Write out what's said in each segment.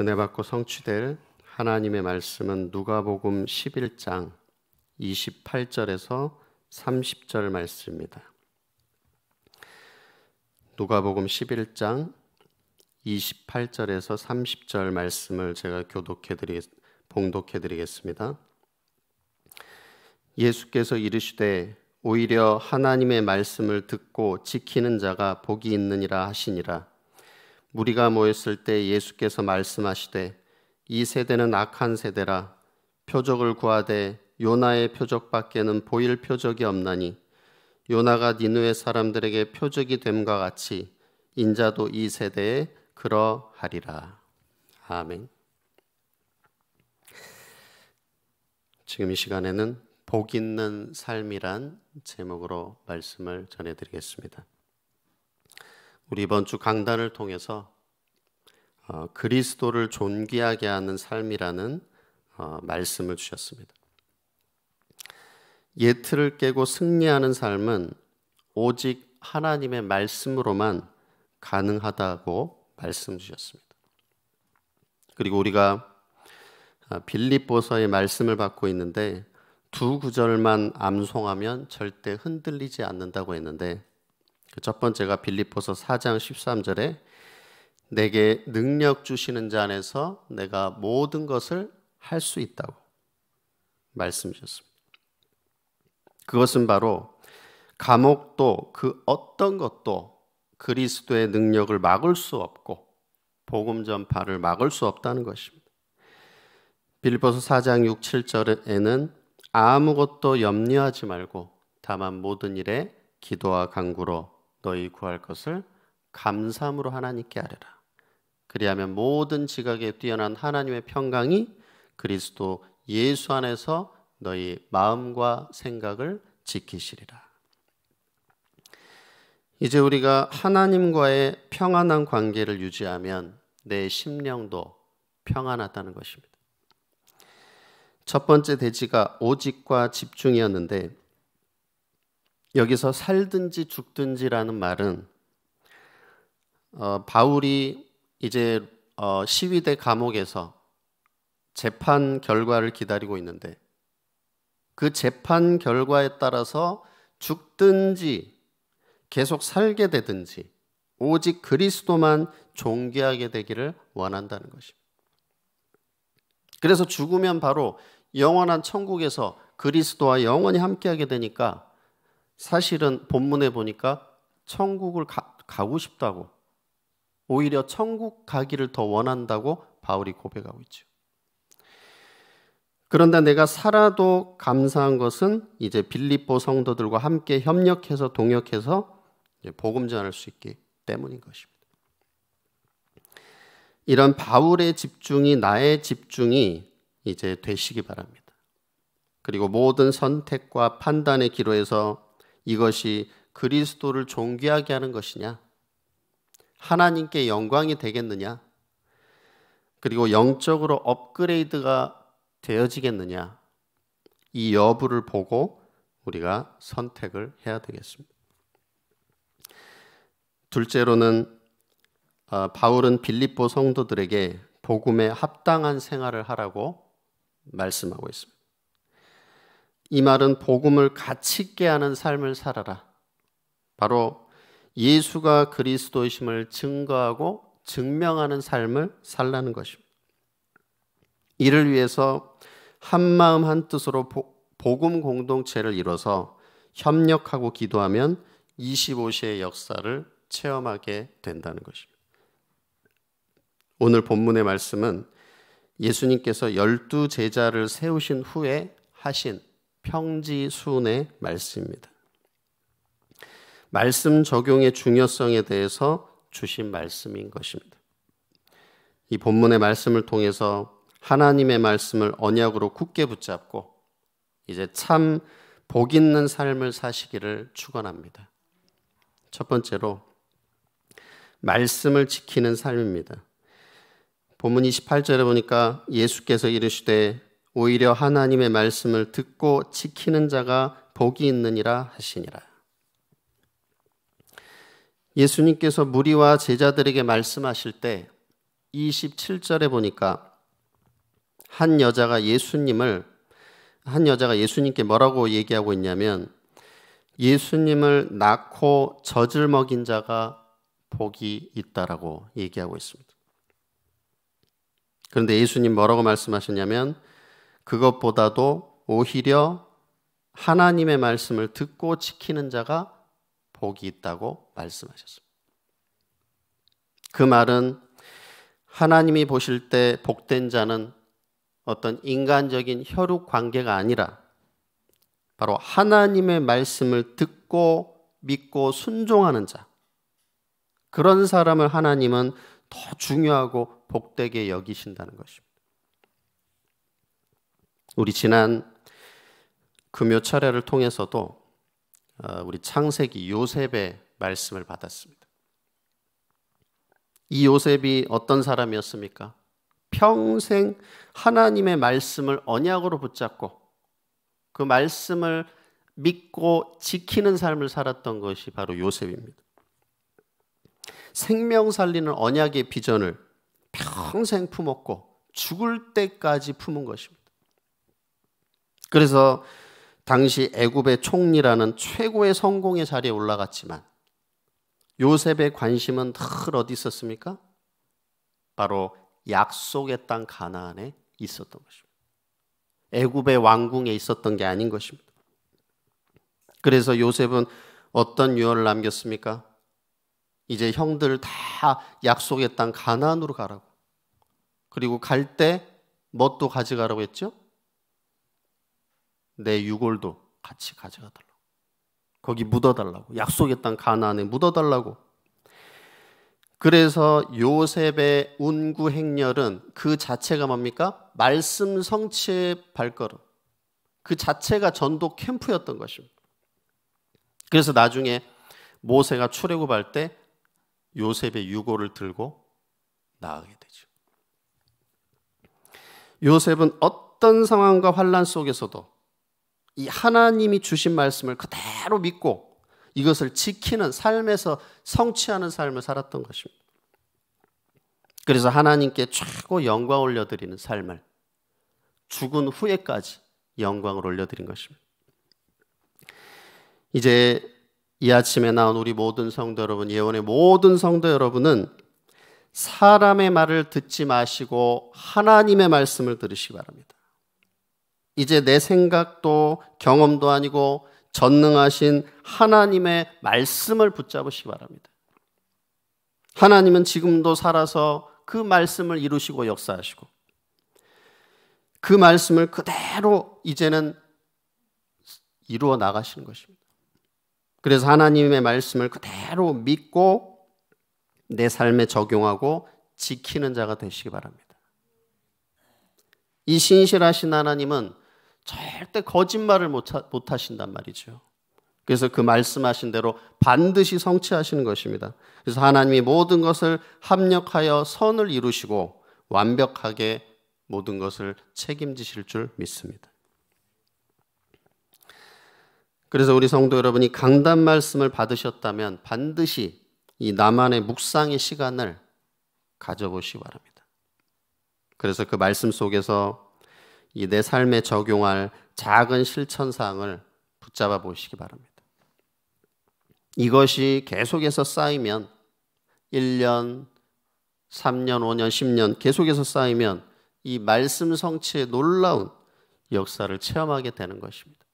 은혜 받고 성취될 하나님의 말씀은 누가복음 11장 28절에서 30절 말씀입니다. 누가복음 11장 28절에서 30절 말씀을 제가 교독해 드리 봉독해 드리겠습니다. 예수께서 이르시되 오히려 하나님의 말씀을 듣고 지키는 자가 복이 있느니라 하시니라 무리가 모였을 때 예수께서 말씀하시되 이 세대는 악한 세대라 표적을 구하되 요나의 표적밖에는 보일 표적이 없나니 요나가 니누의 사람들에게 표적이 됨과 같이 인자도 이 세대에 그러하리라. 아멘. 지금 이 시간에는 복 있는 삶이란 제목으로 말씀을 전해드리겠습니다. 우리 이번 주 강단을 통해서 어, 그리스도를 존귀하게 하는 삶이라는 어, 말씀을 주셨습니다. 예틀을 깨고 승리하는 삶은 오직 하나님의 말씀으로만 가능하다고 말씀 주셨습니다. 그리고 우리가 어, 빌립보서의 말씀을 받고 있는데 두 구절만 암송하면 절대 흔들리지 않는다고 했는데 그첫 번째가 빌립보서 4장 13절에 내게 능력 주시는 자 안에서 내가 모든 것을 할 수 있다고 말씀 주셨습니다. 그것은 바로 감옥도 그 어떤 것도 그리스도의 능력을 막을 수 없고 복음 전파를 막을 수 없다는 것입니다. 빌보서 4장 6, 7절에는 아무것도 염려하지 말고 다만 모든 일에 기도와 간구로 너희 구할 것을 감사함으로 하나님께 아뢰라. 그리하면 모든 지각에 뛰어난 하나님의 평강이 그리스도 예수 안에서 너희 마음과 생각을 지키시리라. 이제 우리가 하나님과의 평안한 관계를 유지하면 내 심령도 평안하다는 것입니다. 첫 번째 대지가 오직과 집중이었는데 여기서 살든지 죽든지라는 말은 어, 바울이 이제 어, 시위대 감옥에서 재판 결과를 기다리고 있는데 그 재판 결과에 따라서 죽든지 계속 살게 되든지 오직 그리스도만 존귀하게 되기를 원한다는 것입니다. 그래서 죽으면 바로 영원한 천국에서 그리스도와 영원히 함께하게 되니까 사실은 본문에 보니까 천국을 가, 가고 싶다고 오히려 천국 가기를 더 원한다고 바울이 고백하고 있죠. 그런데 내가 살아도 감사한 것은 이제 빌립보 성도들과 함께 협력해서 동역해서 복음 전할 수 있기 때문인 것입니다. 이런 바울의 집중이 나의 집중이 이제 되시기 바랍니다. 그리고 모든 선택과 판단의 기로에서 이것이 그리스도를 존귀하게 하는 것이냐? 하나님께 영광이 되겠느냐? 그리고 영적으로 업그레이드가 되어지겠느냐? 이 여부를 보고 우리가 선택을 해야 되겠습니다. 둘째로는 아, 바울은 빌립보 성도들에게 복음에 합당한 생활을 하라고 말씀하고 있습니다. 이 말은 복음을 가치 있게 하는 삶을 살아라. 바로 예수가 그리스도이심을 증거하고 증명하는 삶을 살라는 것입니다. 이를 위해서 한 마음 한 뜻으로 복음 공동체를 이뤄서 협력하고 기도하면 25시의 역사를 체험하게 된다는 것입니다. 오늘 본문의 말씀은 예수님께서 열두 제자를 세우신 후에 하신 평지순의 말씀입니다. 말씀 적용의 중요성에 대해서 주신 말씀인 것입니다. 이 본문의 말씀을 통해서 하나님의 말씀을 언약으로 굳게 붙잡고 이제 참 복 있는 삶을 사시기를 축원합니다. 첫 번째로 말씀을 지키는 삶입니다. 본문 28절에 보니까 예수께서 이르시되 오히려 하나님의 말씀을 듣고 지키는 자가 복이 있느니라 하시니라. 예수님께서 무리와 제자들에게 말씀하실 때 27절에 보니까 한 여자가 예수님을 한 여자가 예수님께 뭐라고 얘기하고 있냐면 예수님을 낳고 젖을 먹인 자가 복이 있다라고 얘기하고 있습니다. 그런데 예수님 뭐라고 말씀하셨냐면 그것보다도 오히려 하나님의 말씀을 듣고 지키는 자가 복이 있다고 말씀하셨습니다. 그 말은 하나님이 보실 때 복된 자는 어떤 인간적인 혈육 관계가 아니라 바로 하나님의 말씀을 듣고 믿고 순종하는 자. 그런 사람을 하나님은 더 중요하고 복되게 여기신다는 것입니다. 우리 지난 금요 철회를 통해서도 어, 우리 창세기 요셉의 말씀을 받았습니다. 이 요셉이 어떤 사람이었습니까? 평생 하나님의 말씀을 언약으로 붙잡고 그 말씀을 믿고 지키는 삶을 살았던 것이 바로 요셉입니다. 생명 살리는 언약의 비전을 평생 품었고 죽을 때까지 품은 것입니다. 그래서 당시 애굽의 총리라는 최고의 성공의 자리에 올라갔지만 요셉의 관심은 늘 어디 있었습니까? 바로 약속의 땅 가나안에 있었던 것입니다. 애굽의 왕궁에 있었던 게 아닌 것입니다. 그래서 요셉은 어떤 유언을 남겼습니까? 이제 형들 다 약속의 땅 가나안으로 가라고. 그리고 갈때 뭣도 뭐 가져가라고 했죠? 내 유골도 같이 가져가 달라고. 거기 묻어 달라고. 약속했던 가나안에 묻어 달라고. 그래서 요셉의 운구 행렬은 그 자체가 뭡니까? 말씀 성취의 발걸음. 그 자체가 전도 캠프였던 것입니다. 그래서 나중에 모세가 출애굽할 때 요셉의 유골을 들고 나가게 되죠. 요셉은 어떤 상황과 환란 속에서도 이 하나님이 주신 말씀을 그대로 믿고 이것을 지키는 삶에서 성취하는 삶을 살았던 것입니다. 그래서 하나님께 최고 영광 올려드리는 삶을 죽은 후에까지 영광을 올려드린 것입니다. 이제 이 아침에 나온 우리 모든 성도 여러분, 예원의 모든 성도 여러분은 사람의 말을 듣지 마시고 하나님의 말씀을 들으시기 바랍니다. 이제 내 생각도 경험도 아니고 전능하신 하나님의 말씀을 붙잡으시기 바랍니다. 하나님은 지금도 살아서 그 말씀을 이루시고 역사하시고 그 말씀을 그대로 이제는 이루어 나가시는 것입니다. 그래서 하나님의 말씀을 그대로 믿고 내 삶에 적용하고 지키는 자가 되시기 바랍니다. 이 신실하신 하나님은 절대 거짓말을 못, 하, 신단 말이죠. 그래서 그 말씀하신 대로 반드시 성취하시는 것입니다. 그래서 하나님이 모든 것을 합력하여 선을 이루시고 완벽하게 모든 것을 책임지실 줄 믿습니다. 그래서 우리 성도 여러분이 강단 말씀을 받으셨다면 반드시 이 나만의 묵상의 시간을 가져보시기 바랍니다. 그래서 그 말씀 속에서 이내 삶에 적용할 작은 실천 사항을 붙잡아 보시기 바랍니다. 이것이 계속해서 쌓이면 1년, 3년, 5년, 10년 계속해서 쌓이면 이 말씀 성취의 놀라운 역사를 체험하게 되는 것입니다.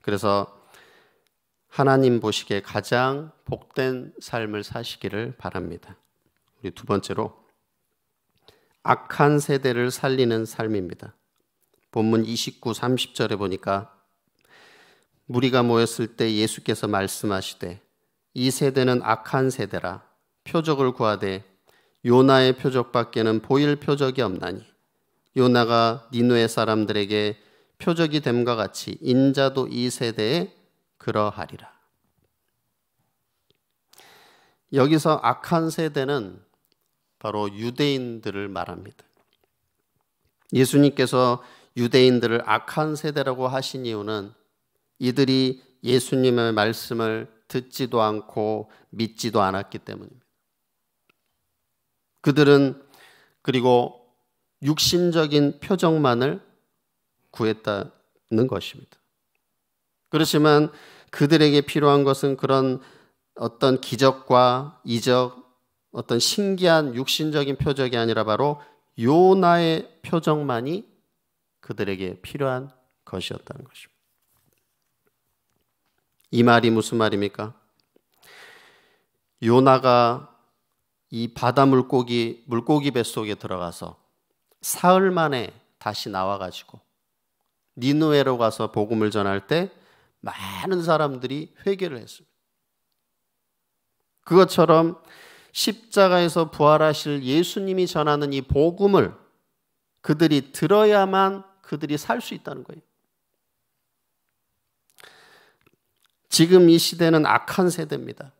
그래서 하나님 보시기에 가장 복된 삶을 사시기를 바랍니다. 우리 두 번째로 악한 세대를 살리는 삶입니다. 본문 29, 30절에 보니까 무리가 모였을 때 예수께서 말씀하시되 이 세대는 악한 세대라 표적을 구하되 요나의 표적밖에는 보일 표적이 없나니 요나가 니누의 사람들에게 표적이 됨과 같이 인자도 이 세대에 그러하리라. 여기서 악한 세대는 바로 유대인들을 말합니다. 예수님께서 유대인들을 악한 세대라고 하신 이유는 이들이 예수님의 말씀을 듣지도 않고 믿지도 않았기 때문입니다. 그들은 그리고 육신적인 표정만을 구했다는 것입니다. 그렇지만 그들에게 필요한 것은 그런 어떤 기적과 이적, 어떤 신기한 육신적인 표적이 아니라 바로 요나의 표정만이 그들에게 필요한 것이었다는 것입니다. 이 말이 무슨 말입니까? 요나가 이 바다 물고기 물고기 뱃속에 들어가서 사흘 만에 다시 나와 가지고 니누에로 가서 복음을 전할 때 많은 사람들이 회개를 했습니다. 그것처럼 십자가에서 부활하실 예수님이 전하는 이 복음을 그들이 들어야만 그들이 살 수 있다는 거예요. 지금 이 시대는 악한 세대입니다.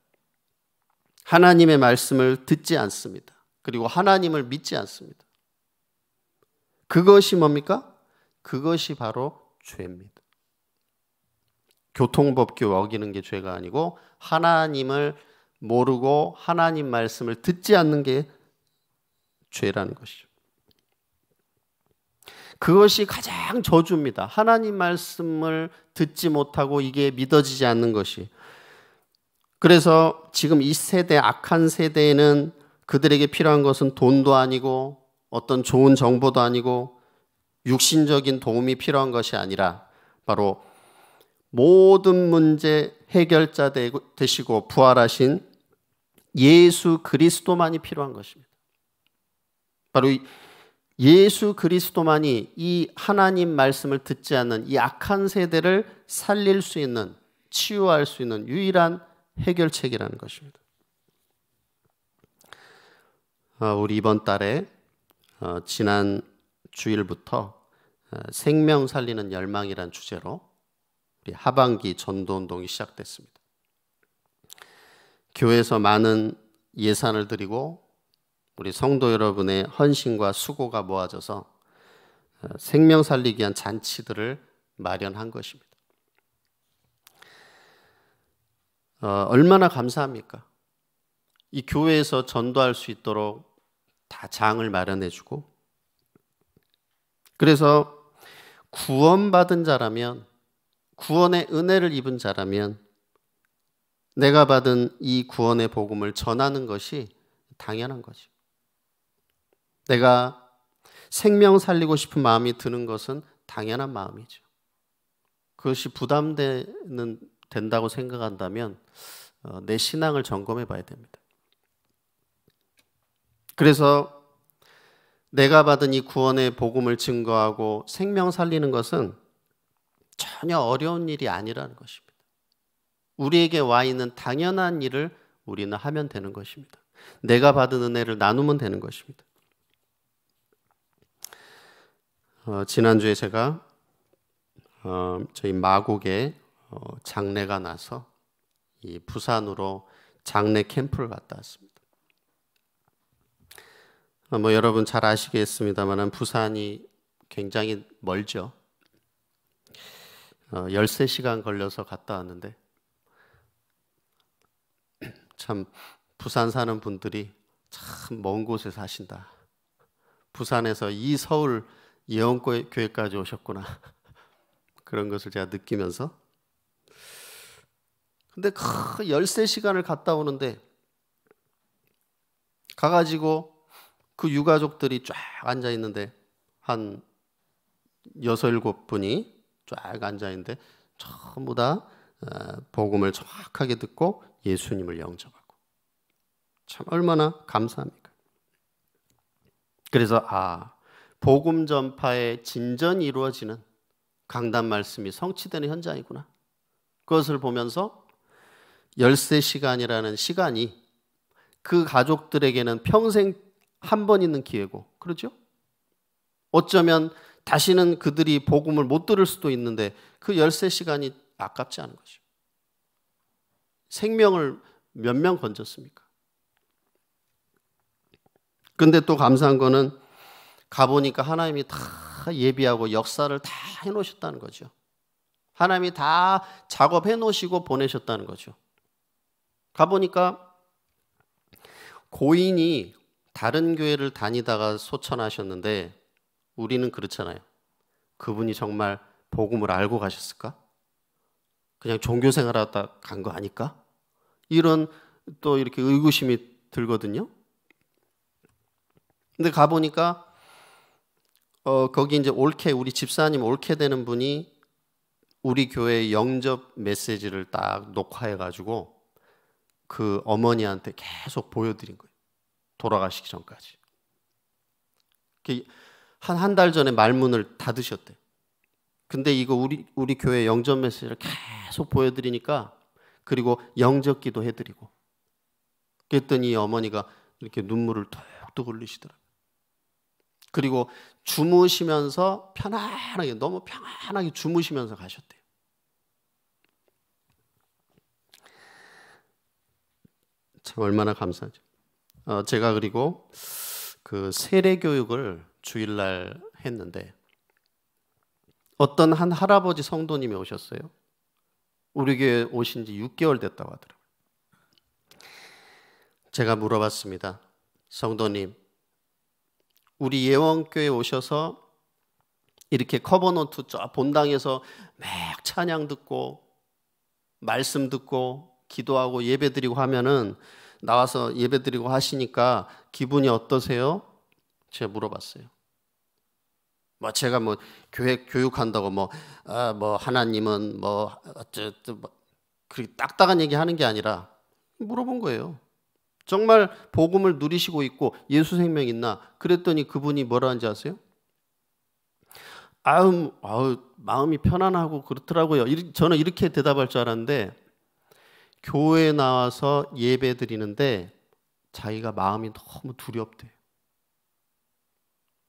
하나님의 말씀을 듣지 않습니다. 그리고 하나님을 믿지 않습니다. 그것이 뭡니까? 그것이 바로 죄입니다. 교통법규 어기는 게 죄가 아니고 하나님을 모르고 하나님 말씀을 듣지 않는 게 죄라는 것이죠. 그것이 가장 저주입니다. 하나님 말씀을 듣지 못하고 이게 믿어지지 않는 것이. 그래서 지금 이 세대, 악한 세대에는 그들에게 필요한 것은 돈도 아니고 어떤 좋은 정보도 아니고 육신적인 도움이 필요한 것이 아니라 바로 모든 문제 해결자 되시고 부활하신 예수 그리스도만이 필요한 것입니다. 바로 예수 그리스도만이 이 하나님 말씀을 듣지 않는 이 악한 세대를 살릴 수 있는 치유할 수 있는 유일한 해결책이라는 것입니다. 어, 우리 이번 달에 어, 지난 주일부터 어, 생명 살리는 열망이란 주제로 하반기 전도 운동이 시작됐습니다. 교회에서 많은 예산을 들이고 우리 성도 여러분의 헌신과 수고가 모아져서 어, 생명 살리기 위한 잔치들을 마련한 것입니다. 어, 얼마나 감사합니까? 이 교회에서 전도할 수 있도록 다 장을 마련해주고 그래서 구원받은 자라면 구원의 은혜를 입은 자라면 내가 받은 이 구원의 복음을 전하는 것이 당연한 거죠. 내가 생명 살리고 싶은 마음이 드는 것은 당연한 마음이죠. 그것이 부담되는 된다고 생각한다면 어, 내 신앙을 점검해 봐야 됩니다. 그래서 내가 받은 이 구원의 복음을 증거하고 생명 살리는 것은 전혀 어려운 일이 아니라는 것입니다. 우리에게 와 있는 당연한 일을 우리는 하면 되는 것입니다. 내가 받은 은혜를 나누면 되는 것입니다. 어, 지난주에 제가 어, 저희 마곡에 어, 장례가 나서 이 부산으로 장례 캠프를 갔다 왔습니다. 어, 뭐 여러분 잘 아시겠습니다만 부산이 굉장히 멀죠. 어, 13시간 걸려서 갔다 왔는데 참 부산 사는 분들이 참 먼 곳에 사신다. 부산에서 이 서울 예원교회까지 오셨구나. 그런 것을 제가 느끼면서 근데 그 13시간을 갔다 오는데 가가지고 그 유가족들이 쫙 앉아 있는데 한 6, 7일 분이 쫙 앉아 있는데 전부 다 어, 복음을 정확하게 듣고 예수님을 영접하고 참 얼마나 감사합니까? 그래서 아 복음 전파의 진전이 이루어지는 강단 말씀이 성취되는 현장이구나. 그것을 보면서 열세 시간이라는 시간이 그 가족들에게는 평생 한 번 있는 기회고 그러죠? 어쩌면 다시는 그들이 복음을 못 들을 수도 있는데 그 열세 시간이 아깝지 않은 거죠. 생명을 몇 명 건졌습니까? 근데 또 감사한 거는 가보니까 하나님이 다 예비하고 역사를 다 해놓으셨다는 거죠. 하나님이 다 작업해 놓으시고 보내셨다는 거죠. 가보니까 고인이 다른 교회를 다니다가 소천하셨는데 우리는 그렇잖아요. 그분이 정말 복음을 알고 가셨을까? 그냥 종교 생활하다 간 거 아닐까? 이런 또 이렇게 의구심이 들거든요. 근데 가보니까, 어, 거기 이제 올케, 우리 집사님 올케 되는 분이 우리 교회 영접 메시지를 딱 녹화해가지고 그 어머니한테 계속 보여드린 거예요. 돌아가시기 전까지. 그 한한달 전에 말문을 닫으셨대. 근데 이거 우리 우리 교회 영접 메시지를 계속 보여드리니까 그리고 영접기도 해드리고 그랬더니 어머니가 이렇게 눈물을 툭툭 흘리시더라고요. 그리고 주무시면서 편안하게 너무 편안하게 주무시면서 가셨대요. 참 얼마나 감사하죠. 어, 제가 그리고 그 세례 교육을 주일날 했는데 어떤 한 할아버지 성도님이 오셨어요. 우리 교회 오신 지 6개월 됐다고 하더라고요. 제가 물어봤습니다. 성도님, 우리 예원교회 오셔서 이렇게 커버넌트 쫙 본당에서 막 찬양 듣고 말씀 듣고 기도하고 예배 드리고 하면은 나와서 예배 드리고 하시니까 기분이 어떠세요? 제가 물어봤어요. 뭐 제가 뭐 교회 교육한다고 뭐뭐아뭐 아, 뭐 하나님은 뭐 어쨌든 뭐 그렇게 딱딱한 얘기 하는 게 아니라 물어본 거예요. 정말 복음을 누리시고 있고 예수 생명 있나? 그랬더니 그분이 뭐라는지 아세요? 아음 아우 마음이 편안하고 그렇더라고요. 저는 이렇게 대답할 줄 알았는데 교회 에 나와서 예배 드리는데 자기가 마음이 너무 두렵대요.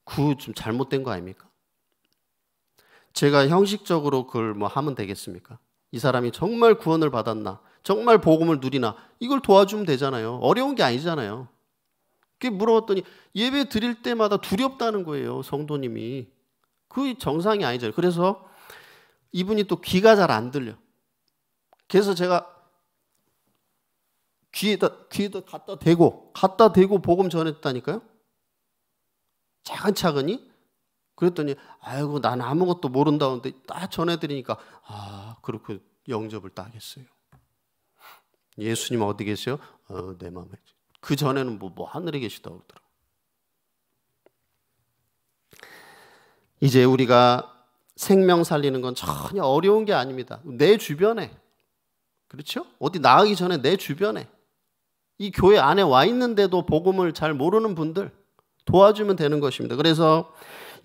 그좀 잘못된 거 아닙니까? 제가 형식적으로 그걸 뭐 하면 되겠습니까? 이 사람이 정말 구원을 받았나? 정말 복음을 누리나? 이걸 도와주면 되잖아요. 어려운 게 아니잖아요. 그게 물어봤더니 예배 드릴 때마다 두렵다는 거예요. 성도님이. 그 정상이 아니잖아요. 그래서 이분이 또 귀가 잘 안 들려. 그래서 제가 귀에다 귀에다 갖다 대고 갖다 대고 복음 전했다니까요. 차근차근히 그랬더니 아이고 난 아무것도 모른다는데 딱 전해드리니까 아 그렇게 영접을 딱 했어요. 예수님 어디 계세요? 어, 내 마음에. 그 전에는 뭐, 뭐 하늘에 계시다고 그러더라고. 이제 우리가 생명 살리는 건 전혀 어려운 게 아닙니다. 내 주변에 그렇죠? 어디 나가기 전에 내 주변에 이 교회 안에 와 있는데도 복음을 잘 모르는 분들 도와주면 되는 것입니다. 그래서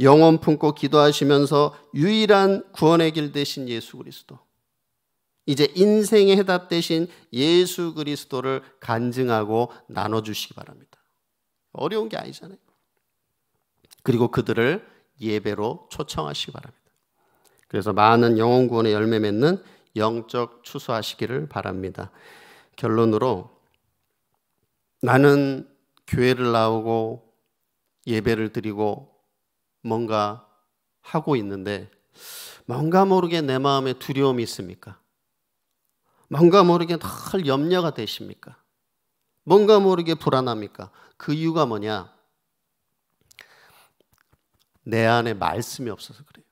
영혼 품고 기도하시면서 유일한 구원의 길 대신 예수 그리스도. 이제 인생의 해답 대신 예수 그리스도를 간증하고 나눠주시기 바랍니다. 어려운 게 아니잖아요. 그리고 그들을 예배로 초청하시기 바랍니다. 그래서 많은 영혼 구원의 열매 맺는 영적 추수하시기를 바랍니다. 결론으로 나는 교회를 나오고 예배를 드리고 뭔가 하고 있는데 뭔가 모르게 내 마음에 두려움이 있습니까? 뭔가 모르게 늘 염려가 되십니까? 뭔가 모르게 불안합니까? 그 이유가 뭐냐? 내 안에 말씀이 없어서 그래요.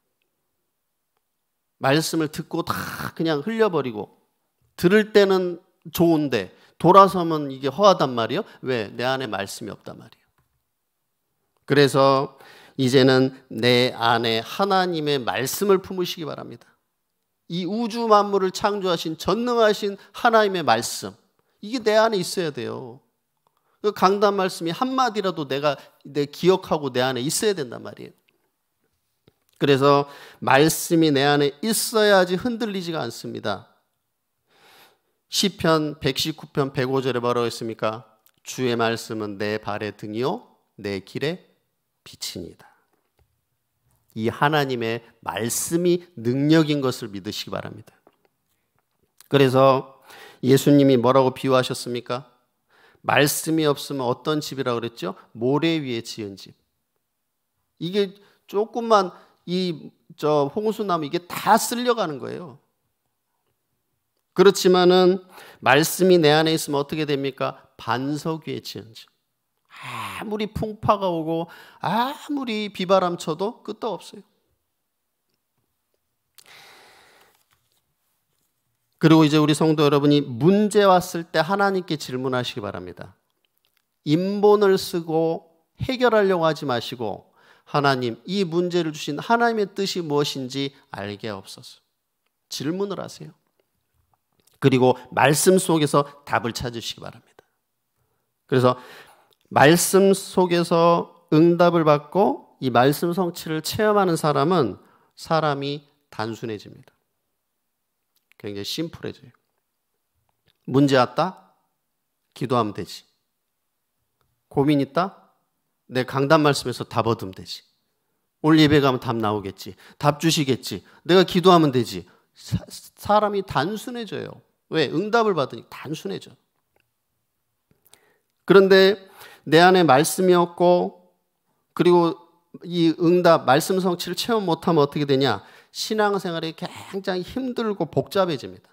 말씀을 듣고 다 그냥 흘려버리고 들을 때는 좋은데 돌아서면 이게 허하단 말이요. 왜? 내 안에 말씀이 없단 말이에요. 그래서 이제는 내 안에 하나님의 말씀을 품으시기 바랍니다. 이 우주 만물을 창조하신 전능하신 하나님의 말씀. 이게 내 안에 있어야 돼요. 그 강단 말씀이 한마디라도 내가 내 기억하고 내 안에 있어야 된단 말이에요. 그래서 말씀이 내 안에 있어야지 흔들리지가 않습니다. 시편 119편 105절에 뭐라고 했습니까? 주의 말씀은 내 발의 등이요 내 길의 빛입니다. 이 하나님의 말씀이 능력인 것을 믿으시기 바랍니다. 그래서 예수님이 뭐라고 비유하셨습니까? 말씀이 없으면 어떤 집이라고 그랬죠? 모래 위에 지은 집. 이게 조금만 이 저 홍수나무 이게 다 쓸려가는 거예요. 그렇지만은 말씀이 내 안에 있으면 어떻게 됩니까? 반석 위에 지은 집. 아무리 풍파가 오고 아무리 비바람 쳐도 끝도 없어요. 그리고 이제 우리 성도 여러분이 문제 왔을 때 하나님께 질문하시기 바랍니다. 인본을 쓰고 해결하려고 하지 마시고 하나님 이 문제를 주신 하나님의 뜻이 무엇인지 알게 없어서 질문을 하세요. 그리고 말씀 속에서 답을 찾으시기 바랍니다. 그래서 말씀 속에서 응답을 받고 이 말씀 성취를 체험하는 사람은 사람이 단순해집니다. 굉장히 심플해져요. 문제 왔다? 기도하면 되지. 고민 있다? 내 강단 말씀에서 답 얻으면 되지. 오 예배 가면 답 나오겠지. 답 주시겠지. 내가 기도하면 되지. 사, 람이 단순해져요. 왜? 응답을 받으니 단순해져. 그런데 내 안에 말씀이었고 그리고 이 응답 말씀 성취를 체험 못하면 어떻게 되냐? 신앙생활이 굉장히 힘들고 복잡해집니다.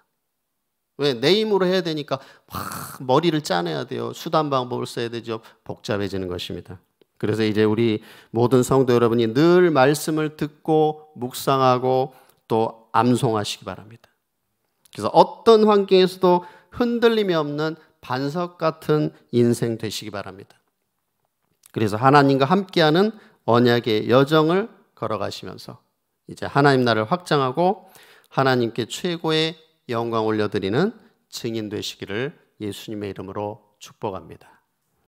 왜? 내 힘으로 해야 되니까 막 머리를 짜내야 돼요. 수단 방법을 써야 되죠. 복잡해지는 것입니다. 그래서 이제 우리 모든 성도 여러분이 늘 말씀을 듣고 묵상하고 또 암송하시기 바랍니다. 그래서 어떤 환경에서도 흔들림이 없는 반석 같은 인생 되시기 바랍니다. 그래서 하나님과 함께하는 언약의 여정을 걸어가시면서 이제 하나님 나를 라 확장하고 하나님께 최고의 영광 올려드리는 증인 되시기를 예수님의 이름으로 축복합니다.